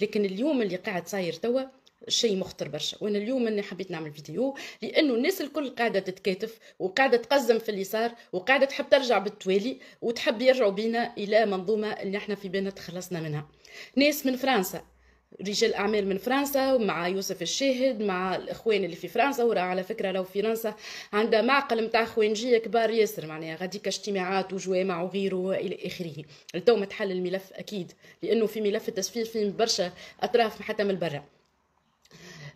لكن اليوم اللي قاعد صاير توا شيء مخطر برشا وانا اليوم اني حبيت نعمل فيديو لانه الناس الكل قاعده تتكاتف وقاعده تقزم في اللي صار وقاعده تحب ترجع بالتوالي وتحب يرجعوا بينا الى منظومه اللي احنا في بالنا تخلصنا منها ناس من فرنسا رجال اعمال من فرنسا ومع يوسف الشاهد مع الاخوان اللي في فرنسا ورا على فكره لو فرنسا عندها معقل نتاع خوانجيه كبار ياسر معناها غادي اجتماعات وجوامع وغيره والى اخره التو ما تحل الملف اكيد لانه في ملف التسفير فيه برشا اطراف حتى من برا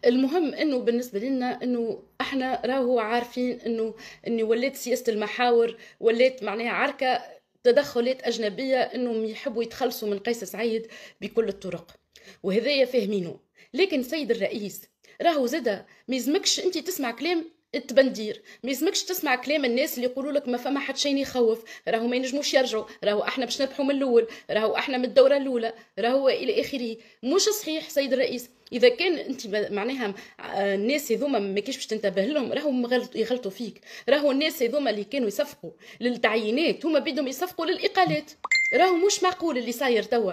المهم انه بالنسبه لنا انه احنا راهو عارفين انه اني وليت سياسه المحاور وليت معناها عركه تدخلات أجنبية أنهم يحبوا يتخلصوا من قيس سعيد بكل الطرق وهذا فاهمينه لكن سيد الرئيس راهو زادا ما يلزمكش انت تسمع كلام التبندير ما يسمكش تسمع كلام الناس اللي يقولوا لك ما فما حد شيء يخوف راهو ما ينجموش يرجعوا راهو احنا باش نربحوا من الاول راهو احنا من الدوره الاولى راهو الى اخره مش صحيح سيد الرئيس اذا كان انت معناها آه، الناس هذوما ما كاش باش تنتبه لهم راهو يغلطوا فيك راهو الناس هذوما اللي كانوا يصفقوا للتعيينات هما بدهم يصفقوا للاقالات راهو مش معقول اللي صاير توا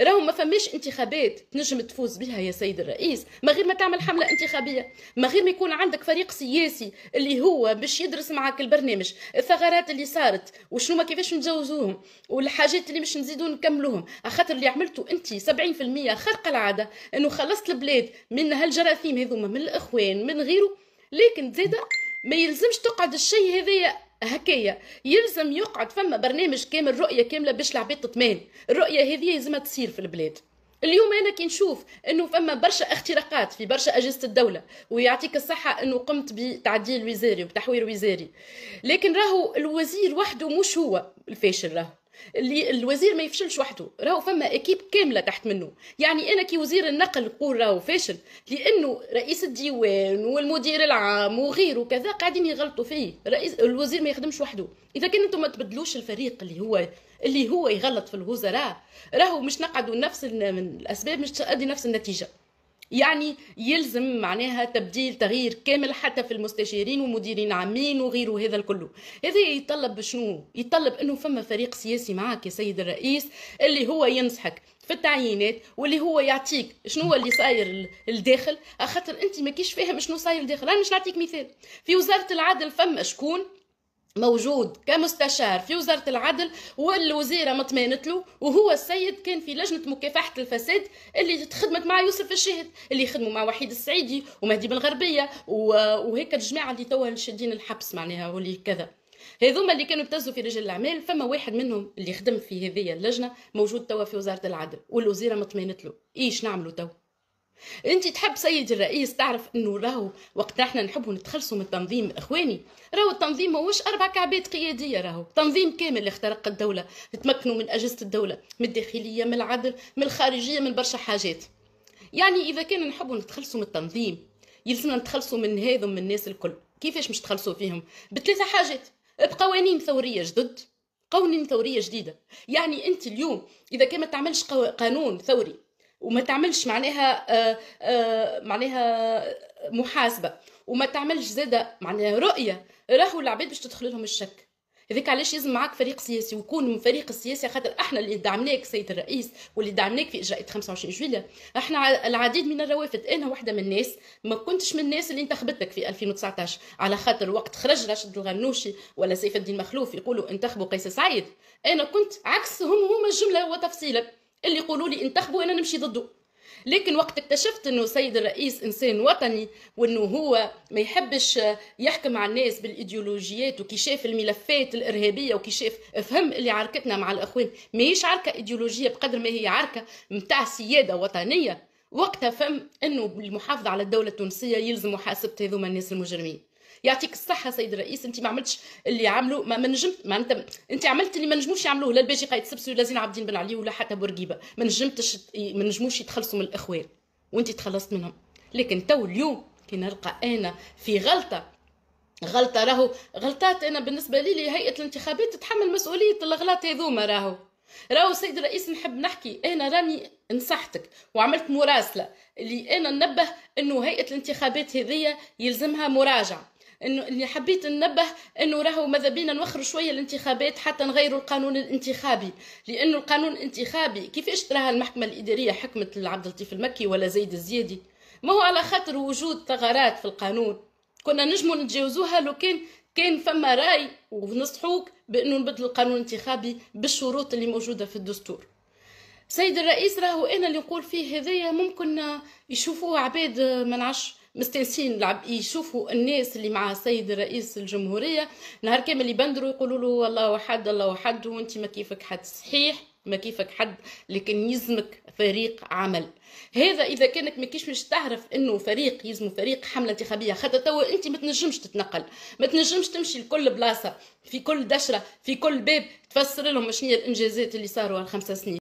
راهو ما فماش انتخابات تنجم تفوز بها يا سيد الرئيس ما غير ما تعمل حمله انتخابيه ما غير ما يكون عندك فريق سياسي اللي هو باش يدرس معاك البرنامج الثغرات اللي صارت وشنو ما كيفاش نجاوزوهم والحاجات اللي مش نزيدو نكملوهم خاطر اللي عملته انت 70% خرق العاده انه خلصت البلاد من هالجراثيم هذوما من الاخوان من غيره لكن زيدا ما يلزمش تقعد الشيء هذايا هكايا يلزم يقعد فما برنامج كامل رؤيه كامله باش العباد تطمان الرؤيه هذه يلزمها تصير في البلاد اليوم انا كي نشوف انه فما برشا اختراقات في برشا اجهزه الدوله ويعطيك الصحه انه قمت بتعديل وزاري وبتحوير وزاري لكن راهو الوزير وحده مش هو الفاشل راهو اللي الوزير ما يفشلش وحده راهو فما اكيب كامله تحت منه يعني انا كي وزير النقل نقول راهو فاشل لانه رئيس الديوان والمدير العام وغيره كذا قاعدين يغلطوا فيه رئيس الوزير ما يخدمش وحده اذا كان انتم ما تبدلوش الفريق اللي هو اللي هو يغلط في الوزراء راهو مش نقعدوا نفس من الاسباب مش تؤدي نفس النتيجه يعني يلزم معناها تبديل تغيير كامل حتى في المستشارين ومديرين عامين وغيره هذا الكله هذا يتطلب شنو يتطلب انه فما فريق سياسي معاك يا سيد الرئيس اللي هو ينصحك في التعيينات واللي هو يعطيك شنو اللي صاير الداخل خاطر انت ماكيش فاهم شنو صاير الداخل انا باش نعطيك مثال في وزاره العدل فما شكون موجود كمستشار في وزارة العدل والوزيرة ما له وهو السيد كان في لجنة مكافحة الفساد اللي خدمت مع يوسف الشهد اللي خدموا مع وحيد السعيدي ومهدي بن غربية وهيك الجماعة اللي توا شادين الحبس معناها واللي كذا هذوما اللي كانوا يبتزوا في رجال الاعمال فما واحد منهم اللي خدم في هذه اللجنه موجود توا في وزاره العدل والوزيره ما له ايش نعملوا توا انت تحب سيد الرئيس تعرف انه راهو وقت احنا نحبوا نتخلصوا من التنظيم اخواني راهو التنظيم ماهوش اربع كعبات قياديه راهو تنظيم كامل اللي اخترق الدوله تمكنوا من اجهزه الدوله من الداخليه من العدل من الخارجيه من برشا حاجات يعني اذا كان نحبوا نتخلصوا من التنظيم يلزمنا نتخلصوا من هذم من الناس الكل كيفاش مش تخلصوا فيهم بثلاثه حاجات بقوانين ثوريه جدد قوانين ثوريه جديده يعني انت اليوم اذا كان ما تعملش قانون ثوري وما تعملش معناها آه، آه، معناها محاسبه وما تعملش زاده معناها رؤيه راهو العباد باش تدخل لهم الشك هذاك علاش لازم معاك فريق سياسي ويكون من فريق السياسي خاطر احنا اللي دعمناك سيد الرئيس واللي دعمناك في اجراءات 25 جويليا احنا العديد من الروافد انا واحده من الناس ما كنتش من الناس اللي انتخبتك في 2019 على خاطر وقت خرج راشد الغنوشي ولا سيف الدين مخلوف يقولوا انتخبوا قيس سعيد انا كنت عكسهم هما الجمله وتفصيلا اللي يقولوا لي انتخبوا انا نمشي ضده لكن وقت اكتشفت انه السيد الرئيس انسان وطني وانه هو ما يحبش يحكم على الناس بالايديولوجيات وكي شاف الملفات الارهابيه وكي شاف فهم اللي عركتنا مع الاخوان ماهيش عركه ايديولوجيه بقدر ما هي عركه نتاع سياده وطنيه وقتها فهم انه المحافظه على الدوله التونسيه يلزم محاسبه هذوما الناس المجرمين يعطيك الصحه سيد الرئيس انت ما عملتش اللي عملوا ما نجمت ما انت انت عملت اللي ما نجموش يعملوه لا الباجي قايد سبسي ولا زين عابدين بن علي ولا حتى بورقيبه ما نجمتش ما نجموش يتخلصوا من الاخوان وانت تخلصت منهم لكن تو اليوم كي نلقى انا في غلطه غلطه راهو غلطات انا بالنسبه لي, لهيئه هيئه الانتخابات تتحمل مسؤوليه الاغلاط هذوما راهو راهو السيد الرئيس نحب نحكي انا راني نصحتك وعملت مراسله اللي انا ننبه انه هيئه الانتخابات هذية يلزمها مراجعه انه اللي حبيت ننبه انه راهو ماذا بينا نوخروا شويه الانتخابات حتى نغيروا القانون الانتخابي لانه القانون الانتخابي كيفاش تراها المحكمه الاداريه حكمت العبد اللطيف المكي ولا زيد الزيادي ما هو على خاطر وجود ثغرات في القانون كنا نجموا نتجاوزوها لو كان كان فما راي ونصحوك بانه نبدلوا القانون الانتخابي بالشروط اللي موجوده في الدستور سيد الرئيس راهو انا اللي نقول فيه هذايا ممكن يشوفوه عباد ما نعرفش مستانسين لعب يشوفوا الناس اللي مع السيد رئيس الجمهوريه نهار كامل يبندروا يقولوا له الله احد الله احد وانت ما كيفك حد صحيح ما كيفك حد لكن يزمك فريق عمل هذا اذا كانك ماكيش مش تعرف انه فريق يلزمو فريق حمله انتخابيه خاطر توا انت ما تنجمش تتنقل ما تنجمش تمشي لكل بلاصه في كل دشره في كل باب تفسر لهم شنو الانجازات اللي صاروا هالخمسه سنين